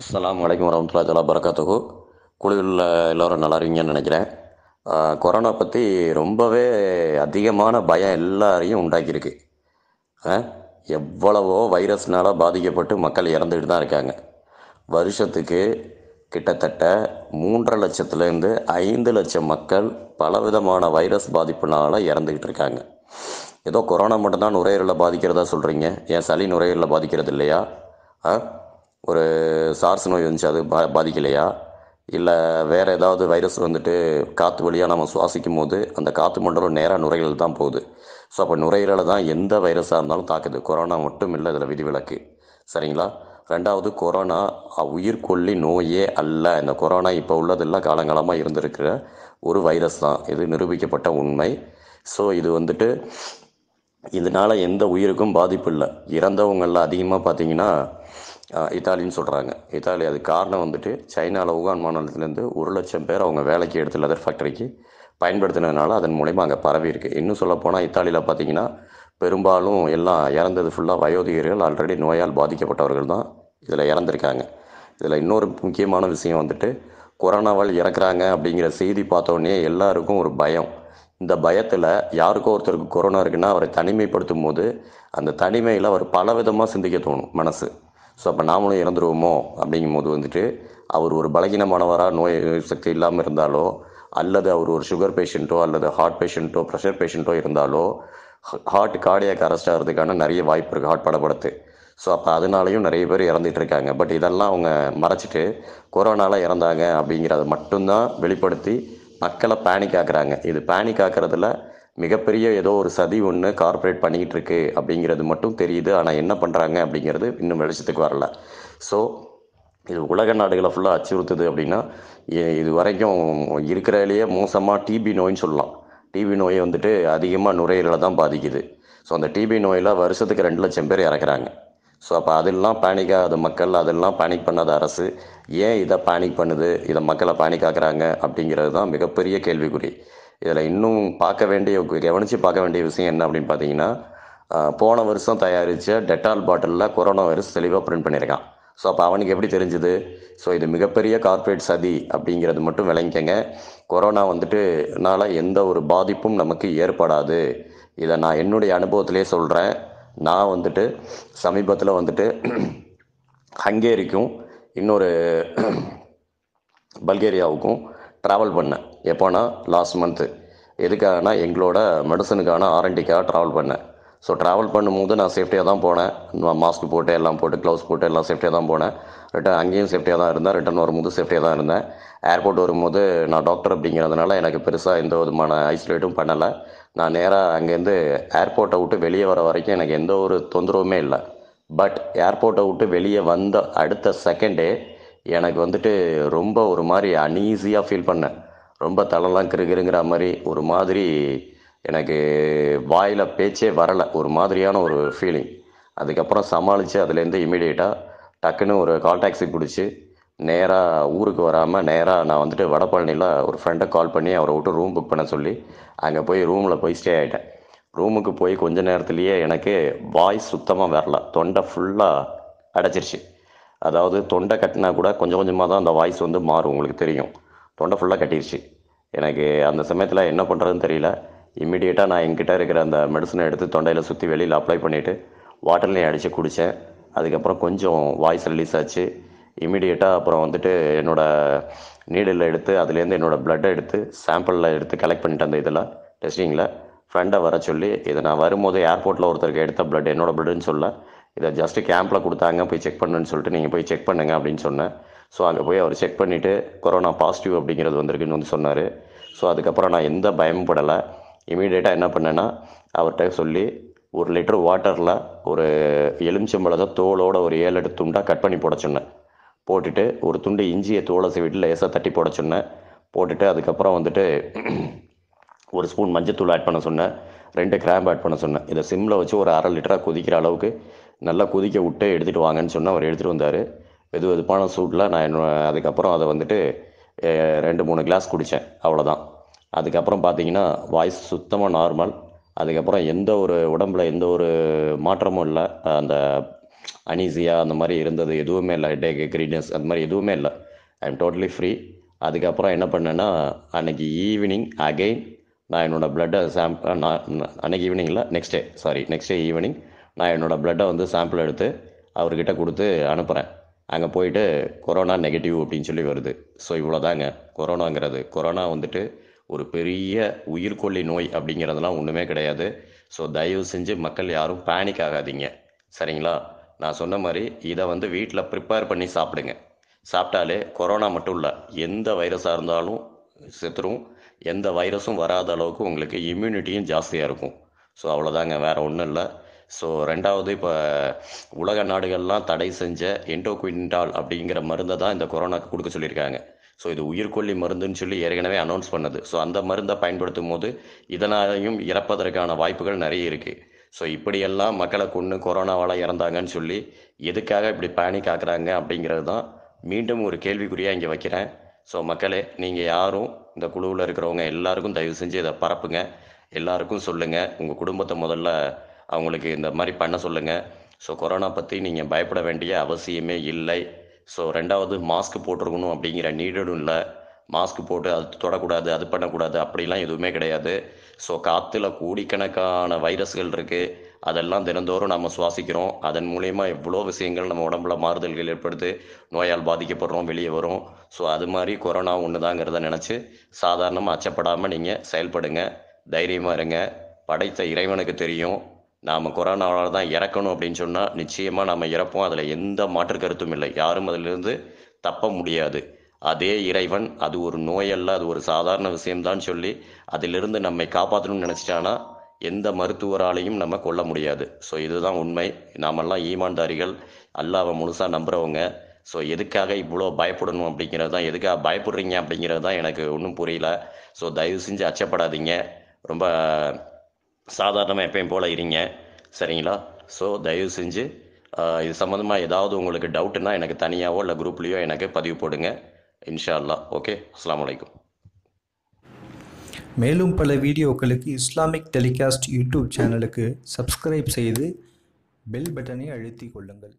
அஸ்லாம் வலைக்கம் வரமத்துல்லா தலா பரக்காத்துகு குழுவில் எல்லோரும் நல்லா இருவீங்கன்னு நினைக்கிறேன் கொரோனா பற்றி ரொம்பவே அதிகமான பயம் எல்லாரையும் உண்டாக்கியிருக்கு எவ்வளவோ வைரஸ்னால் பாதிக்கப்பட்டு மக்கள் இறந்துக்கிட்டு தான் இருக்காங்க வருஷத்துக்கு கிட்டத்தட்ட மூன்றரை லட்சத்துலேருந்து ஐந்து லட்சம் மக்கள் பலவிதமான வைரஸ் பாதிப்புனால் இறந்துக்கிட்டு இருக்காங்க ஏதோ கொரோனா மட்டும்தான் நுரையீரலை பாதிக்கிறதா சொல்கிறீங்க ஏன் சளி நுரையீரலை பாதிக்கிறது இல்லையா ஒரு சார்ஸ் நோய் வந்துச்சு அது பா பாதிக்கலையா இல்லை வேறு ஏதாவது வைரஸ் வந்துட்டு காற்று வழியாக நம்ம சுவாசிக்கும் போது அந்த காற்று மண்டலம் நேராக நுரையீரல் தான் போகுது ஸோ அப்போ நுரையீரலை தான் எந்த வைரஸாக இருந்தாலும் தாக்குது கொரோனா மட்டும் இல்லை இதில் விதிவிலக்கு சரிங்களா ரெண்டாவது கொரோனா உயிர்கொல்லி நோயே அல்ல இந்த கொரோனா இப்போ உள்ளதெல்லாம் காலங்காலமாக இருந்திருக்கிற ஒரு வைரஸ் தான் இது நிரூபிக்கப்பட்ட உண்மை ஸோ இது வந்துட்டு இதனால் எந்த உயிருக்கும் பாதிப்பு இல்லை இறந்தவங்களில் அதிகமாக பார்த்திங்கன்னா இத்தாலின்னு சொல்கிறாங்க இத்தாலி அது காரணம் வந்துட்டு சைனாவில் உகான் மாநிலத்திலேருந்து ஒரு லட்சம் பேர் அவங்க வேலைக்கு எடுத்து லெதர் ஃபேக்டரிக்கு பயன்படுத்தினதுனால அதன் மூலயமா அங்கே பரவி இருக்குது இன்னும் சொல்லப்போனால் இத்தாலியில் பார்த்திங்கன்னா பெரும்பாலும் எல்லாம் இறந்தது ஃபுல்லாக வயோதிகர்கள் ஆல்ரெடி நோயால் பாதிக்கப்பட்டவர்கள் தான் இதில் இறந்துருக்காங்க இதில் இன்னொரு முக்கியமான விஷயம் வந்துட்டு கொரோனாவால் இறக்குறாங்க அப்படிங்கிற செய்தி பார்த்தோன்னே எல்லாருக்கும் ஒரு பயம் இந்த பயத்தில் யாருக்கோ ஒருத்தருக்கு கொரோனா இருக்குன்னா அவரை தனிமைப்படுத்தும் போது அந்த தனிமையில் அவர் பலவிதமாக சிந்திக்க தோணும் மனசு ஸோ அப்போ நாமளும் இறந்துருவோமோ அப்படிங்கும்போது வந்துட்டு அவர் ஒரு பலகீனமானவராக நோய் சக்தி இல்லாமல் இருந்தாலோ அல்லது அவர் ஒரு சுகர் பேஷண்ட்டோ அல்லது ஹார்ட் பேஷண்ட்டோ ப்ரெஷர் பேஷண்ட்டோ இருந்தாலோ ஹார்ட் கார்டியாக் அரெஸ்ட் ஆகிறதுக்கான நிறைய வாய்ப்பு இருக்குது ஹார்ட் படப்படுத்து ஸோ அப்போ அதனாலையும் நிறைய பேர் இறந்துட்டு இருக்காங்க பட் இதெல்லாம் அவங்க மறைச்சிட்டு கொரோனாவில் இறந்தாங்க அப்படிங்கிறத மட்டும்தான் வெளிப்படுத்தி மக்களை பேனிக் ஆக்குறாங்க இது பேனிக் ஆக்குறதுல மிகப்பெரிய ஏதோ ஒரு சதி ஒன்று கார்ப்பரேட் பண்ணிக்கிட்டு இருக்கு அப்படிங்கிறது மட்டும் தெரியுது ஆனால் என்ன பண்ணுறாங்க அப்படிங்கிறது இன்னும் வெளிச்சத்துக்கு வரல ஸோ இது உலக நாடுகளை ஃபுல்லாக அச்சுறுத்துது அப்படின்னா இது வரைக்கும் இருக்கிறதுலையே மோசமாக டிபி நோயின்னு சொல்லலாம் டிபி நோயை வந்துட்டு அதிகமாக நுரையீரலை தான் பாதிக்குது ஸோ அந்த டிபி நோயில் வருஷத்துக்கு ரெண்டு லட்சம் பேர் இறக்குறாங்க ஸோ அப்போ அதெல்லாம் பேனிக் மக்கள் அதெல்லாம் பேனிக் பண்ணாத அரசு ஏன் இதை பேனிக் பண்ணுது இதை மக்களை பேனிக் ஆக்குறாங்க அப்படிங்கிறது தான் மிகப்பெரிய கேள்விக்குறி இதில் இன்னும் பார்க்க வேண்டிய கவனித்து பார்க்க வேண்டிய விஷயம் என்ன அப்படின்னு பார்த்தீங்கன்னா போன வருஷம் தயாரித்த டெட்டால் பாட்டிலில் கொரோனா வைரஸ் தெளிவாக பிரிண்ட் பண்ணியிருக்கான் ஸோ அப்போ அவனுக்கு எப்படி தெரிஞ்சுது ஸோ இது மிகப்பெரிய கார்ப்பரேட் சதி அப்படிங்கிறது மட்டும் விளங்கிக்கங்க கொரோனா வந்துட்டுனால எந்த ஒரு பாதிப்பும் நமக்கு ஏற்படாது இதை நான் என்னுடைய அனுபவத்திலே சொல்கிறேன் நான் வந்துட்டு சமீபத்தில் வந்துட்டு ஹங்கேரிக்கும் இன்னொரு பல்கேரியாவுக்கும் ட்ராவல் பண்ணேன் எப்போனா லாஸ்ட் மந்த்து எதுக்காகனா எங்களோட மெடிசனுக்கான ஆரண்டிக்காக ட்ராவல் பண்ணேன் ஸோ ட்ராவல் பண்ணும்போது நான் சேஃப்டியாக தான் போனேன் மாஸ்க் போட்டு எல்லாம் போட்டு க்ளவுஸ் போட்டு எல்லாம் சேஃப்டியாக தான் போனேன் ரிட்டன் அங்கேயும் சேஃப்டியாக தான் இருந்தேன் ரிட்டன் வரும்போது சேஃப்டியாக தான் இருந்தேன் ஏர்போர்ட் வரும்போது நான் டாக்டர் அப்படிங்கிறதுனால எனக்கு பெருசாக எந்த விதமான ஐசோலேட்டும் பண்ணலை நான் நேராக அங்கேருந்து ஏர்போர்ட்டை விட்டு வெளியே வர வரைக்கும் எனக்கு எந்த ஒரு தொந்தரவுமே இல்லை பட் ஏர்போர்ட்டை விட்டு வெளியே வந்த அடுத்த செகண்டே எனக்கு வந்துட்டு ரொம்ப ஒரு மாதிரி அன்ஈஸியாக ஃபீல் பண்ணேன் ரொம்ப தலைலாம் கிருகிருங்கிற மாதிரி ஒரு மாதிரி எனக்கு வாயில் பேச்சே வரலை ஒரு மாதிரியான ஒரு ஃபீலிங் அதுக்கப்புறம் சமாளித்து அதுலேருந்து இமீடியேட்டாக டக்குன்னு ஒரு கால் டாக்ஸி பிடிச்சி நேராக ஊருக்கு வராமல் நேராக நான் வந்துட்டு வடபழனியில் ஒரு ஃப்ரெண்டை கால் பண்ணி அவரை விட்டு ரூம் புக் பண்ண சொல்லி அங்கே போய் ரூமில் போய் ஸ்டே ஆகிட்டேன் ரூமுக்கு போய் கொஞ்ச நேரத்துலேயே எனக்கு வாய்ஸ் சுத்தமாக வரல தொண்டை ஃபுல்லாக அடைச்சிருச்சு அதாவது தொண்டை கட்டினா கூட கொஞ்சம் கொஞ்சமாக தான் அந்த வாய்ஸ் வந்து மாறும் உங்களுக்கு தெரியும் தொண்டை ஃபுல்லாக கட்டிடுச்சு எனக்கு அந்த சமயத்தில் என்ன பண்ணுறதுன்னு தெரியல இம்மிடியேட்டாக நான் என்கிட்ட இருக்கிற அந்த மெடிசனை எடுத்து தொண்டையில் சுற்றி வெளியில் அப்ளை பண்ணிவிட்டு வாட்டர்லேயும் அடித்து குடித்தேன் அதுக்கப்புறம் கொஞ்சம் வாய்ஸ் ரிலீஸ் ஆச்சு இமீடியட்டாக அப்புறம் வந்துட்டு என்னோடய நீடில் எடுத்து அதுலேருந்து என்னோடய ப்ளட்டை எடுத்து சாம்பிளில் எடுத்து கலெக்ட் பண்ணிட்டு அந்த இதில் டெஸ்டிங்கில் ஃப்ரெண்டை வர சொல்லி இதை நான் வரும்போது ஏர்போர்ட்டில் ஒருத்தருக்கு எடுத்த ப்ளட் என்னோடய ப்ளட்டுன்னு சொல்ல இதை ஜஸ்ட்டு கேம்பில் கொடுத்தாங்க போய் செக் பண்ணுன்னு சொல்லிட்டு நீங்கள் போய் செக் பண்ணுங்கள் அப்படின்னு சொன்னேன் ஸோ அங்கே போய் அவர் செக் பண்ணிவிட்டு கொரோனா பாசிட்டிவ் அப்படிங்கிறது வந்திருக்குன்னு வந்து சொன்னார் ஸோ அதுக்கப்புறம் நான் எந்த பயமும் படலை இமீடியட்டாக என்ன பண்ணேன்னா அவர்கிட்ட சொல்லி ஒரு லிட்டர் வாட்டரில் ஒரு எலுமிச்சம்பழத்தை தோளோட ஒரு ஏழு எட்டு துண்டாக கட் பண்ணி போட சொன்னேன் போட்டுட்டு ஒரு துண்டு இஞ்சியை தோலை வீட்டில் லேசாக தட்டி போட சொன்னேன் போட்டுட்டு அதுக்கப்புறம் வந்துட்டு ஒரு ஸ்பூன் மஞ்சத்தூள் ஆட் பண்ண சொன்னேன் ரெண்டு கிராம்பு ஆட் பண்ண சொன்னேன் இதை சிம்மில் வச்சு ஒரு அரை லிட்டராக கொதிக்கிற அளவுக்கு நல்லா கொதிக்க விட்டு எடுத்துகிட்டு வாங்கன்னு சொன்னால் அவர் எடுத்துகிட்டு வந்தார் வெது வெதுப்பான சூட்டில் நான் என்ன அதுக்கப்புறம் அதை வந்துட்டு ரெண்டு மூணு கிளாஸ் குடித்தேன் அவ்வளோதான் அதுக்கப்புறம் பார்த்தீங்கன்னா வாய்ஸ் சுத்தமாக நார்மல் அதுக்கப்புறம் எந்த ஒரு உடம்புல எந்த ஒரு மாற்றமும் இல்லை அந்த அனீசியாக அந்த மாதிரி இருந்தது எதுவுமே இல்லை ஹெட்டேக் கிரீட்னஸ் அந்த மாதிரி எதுவுமே இல்லை ஐ எம் டோட்டலி ஃப்ரீ அதுக்கப்புறம் என்ன பண்ணேன்னா அன்றைக்கி ஈவினிங் அகெயின் நான் என்னோடய பிளட்டை சாம்பிள் நான் அன்னைக்கு ஈவினிங்கில் next day sorry next day evening நான் என்னோடய பிளட்டை வந்து சாம்பிள் எடுத்து அவர்கிட்ட கொடுத்து அனுப்புகிறேன் அங்கே போயிட்டு கொரோனா நெகட்டிவ் அப்படின்னு சொல்லி வருது ஸோ இவ்வளோதாங்க கொரோனாங்கிறது கொரோனா வந்துட்டு ஒரு பெரிய உயிர்கொல்லி நோய் அப்படிங்கிறதுலாம் ஒன்றுமே கிடையாது ஸோ தயவு செஞ்சு மக்கள் யாரும் பேனிக் ஆகாதீங்க சரிங்களா நான் சொன்ன மாதிரி இதை வந்து வீட்டில் ப்ரிப்பேர் பண்ணி சாப்பிடுங்க சாப்பிட்டாலே கொரோனா மட்டும் இல்லை எந்த வைரஸாக இருந்தாலும் செத்துரும் எந்த வைரஸும் வராத அளவுக்கு உங்களுக்கு இம்யூனிட்டியும் ஜாஸ்தியாக இருக்கும் ஸோ அவ்வளோதாங்க வேறு ஒன்றும் இல்லை ஸோ ரெண்டாவது இப்போ உலக நாடுகள்லாம் தடை செஞ்ச என்டோக்வின்டால் அப்படிங்கிற மருந்தை தான் இந்த கொரோனாக்கு கொடுக்க சொல்லியிருக்காங்க ஸோ இது உயிர்கொல்லி மருந்துன்னு சொல்லி ஏற்கனவே அனௌன்ஸ் பண்ணது ஸோ அந்த மருந்தை பயன்படுத்தும் போது இதனாலையும் இறப்பதற்கான வாய்ப்புகள் நிறைய இருக்குது ஸோ இப்படியெல்லாம் மக்களை கொண்டு கொரோனாவால் இறந்தாங்கன்னு சொல்லி எதுக்காக இப்படி பேனிக் ஆக்குறாங்க அப்படிங்கிறது தான் மீண்டும் ஒரு கேள்விக்குறியாக இங்கே வைக்கிறேன் ஸோ மக்களே நீங்கள் யாரும் இந்த குழுவில் இருக்கிறவங்க எல்லாருக்கும் தயவு செஞ்சு இதை பரப்புங்க எல்லாருக்கும் சொல்லுங்கள் உங்கள் குடும்பத்தை முதல்ல அவங்களுக்கு இந்த மாதிரி பண்ண சொல்லுங்கள் ஸோ கொரோனா பற்றி நீங்கள் பயப்பட வேண்டிய அவசியமே இல்லை ஸோ ரெண்டாவது மாஸ்க் போட்டிருக்கணும் அப்படிங்கிற நீடடும் இல்லை மாஸ்க் போட்டு அது தொடக்கூடாது அது பண்ணக்கூடாது அப்படிலாம் எதுவுமே கிடையாது ஸோ காற்றுல கோடிக்கணக்கான வைரஸ்கள் இருக்குது அதெல்லாம் தினந்தோறும் நம்ம சுவாசிக்கிறோம் அதன் மூலயமா எவ்வளோ விஷயங்கள் நம்ம உடம்புல மாறுதல்கள் ஏற்படுத்து நோயால் பாதிக்கப்படுறோம் வெளியே வரும் ஸோ அது மாதிரி கொரோனா ஒன்று தாங்கிறத நினச்சி சாதாரணமாக அச்சப்படாமல் நீங்கள் செயல்படுங்க தைரியமாக இருங்க படைத்த இறைவனுக்கு தெரியும் நாம் கொரோனாவால் தான் இறக்கணும் அப்படின்னு சொன்னால் நிச்சயமாக நாம் இறப்போம் அதில் எந்த மாற்று கருத்தும் இல்லை யாரும் அதிலிருந்து தப்ப முடியாது அதே இறைவன் அது ஒரு நோயல்ல அது ஒரு சாதாரண விஷயம்தான் சொல்லி அதிலிருந்து நம்மை காப்பாற்றணும்னு நினச்சிட்டானா எந்த மருத்துவராலையும் நம்ம கொல்ல முடியாது ஸோ இதுதான் உண்மை நாமெல்லாம் ஈமான்தாரிகள் அல்லாவை முழுசாக நம்புகிறவங்க ஸோ எதுக்காக இவ்வளோ பயப்படணும் அப்படிங்கிறது தான் எதுக்காக பயப்படுறீங்க அப்படிங்கிறது தான் எனக்கு ஒன்றும் புரியல ஸோ தயவு செஞ்சு அச்சப்படாதீங்க ரொம்ப சாதாரணமாக எப்பயும் போல் இருங்க சரிங்களா ஸோ தயவு செஞ்சு இது சம்மந்தமாக ஏதாவது உங்களுக்கு டவுட்டுன்னா எனக்கு தனியாகவோ இல்லை குரூப்லேயோ எனக்கு பதிவு போடுங்க இன்ஷா அல்லா ஓகே அஸ்லாம் வலைக்கும் மேலும் பல வீடியோக்களுக்கு இஸ்லாமிக் டெலிகாஸ்ட் யூடியூப் சேனலுக்கு சப்ஸ்கிரைப் செய்து பெல் பட்டனை அழுத்திக் கொள்ளுங்கள்